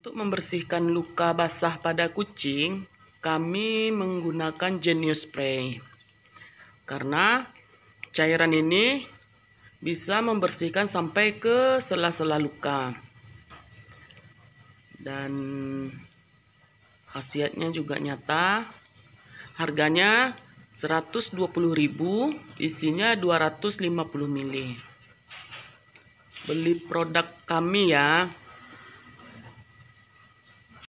Untuk membersihkan luka basah pada kucing, kami menggunakan genius spray. Karena cairan ini bisa membersihkan sampai ke sela-sela luka. Dan khasiatnya juga nyata. Harganya 120.000, isinya 250 ml. Beli produk kami ya.